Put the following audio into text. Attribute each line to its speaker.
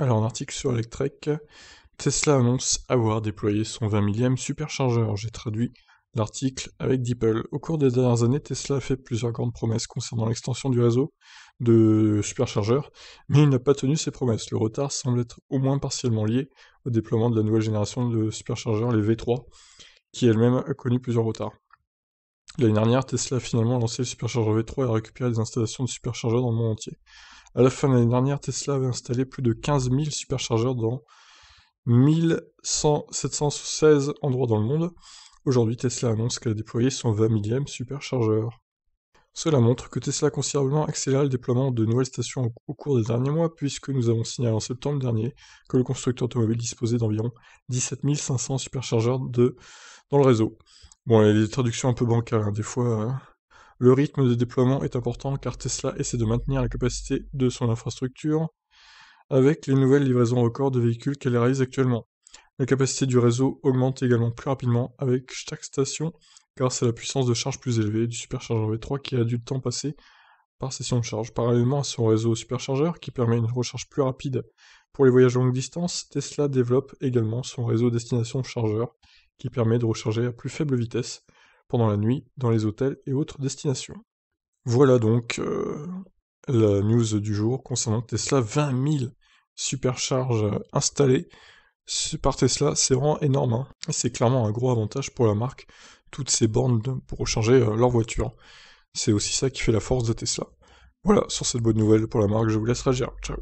Speaker 1: Alors, un article sur Electrek. Tesla annonce avoir déployé son 20 millième superchargeur. J'ai traduit l'article avec Dipple. Au cours des dernières années, Tesla a fait plusieurs grandes promesses concernant l'extension du réseau de superchargeurs, mais il n'a pas tenu ses promesses. Le retard semble être au moins partiellement lié au déploiement de la nouvelle génération de superchargeurs, les V3, qui elle-même a connu plusieurs retards. L'année dernière, Tesla a finalement lancé le superchargeur V3 et a récupéré des installations de superchargeurs dans le monde entier. À la fin de l'année dernière, Tesla avait installé plus de 15 000 superchargeurs dans 1716 endroits dans le monde. Aujourd'hui, Tesla annonce qu'elle a déployé son 20 millième superchargeur. Cela montre que Tesla a considérablement accéléré le déploiement de nouvelles stations au cours des derniers mois, puisque nous avons signalé en septembre dernier que le constructeur automobile disposait d'environ 17 500 superchargeurs de... dans le réseau. Bon, il y des traductions un peu bancales, hein, des fois, hein. Le rythme de déploiement est important car Tesla essaie de maintenir la capacité de son infrastructure avec les nouvelles livraisons records de véhicules qu'elle réalise actuellement. La capacité du réseau augmente également plus rapidement avec chaque station car c'est la puissance de charge plus élevée du superchargeur V3 qui a du temps passé par session de charge. Parallèlement à son réseau superchargeur qui permet une recharge plus rapide pour les voyages longue distance, Tesla développe également son réseau destination chargeur qui permet de recharger à plus faible vitesse pendant la nuit, dans les hôtels et autres destinations. Voilà donc euh, la news du jour concernant Tesla. 20 000 supercharges euh, installées par Tesla, c'est vraiment énorme. Hein. C'est clairement un gros avantage pour la marque, toutes ces bornes pour recharger euh, leur voiture. C'est aussi ça qui fait la force de Tesla. Voilà, sur cette bonne nouvelle pour la marque, je vous laisse réagir. Ciao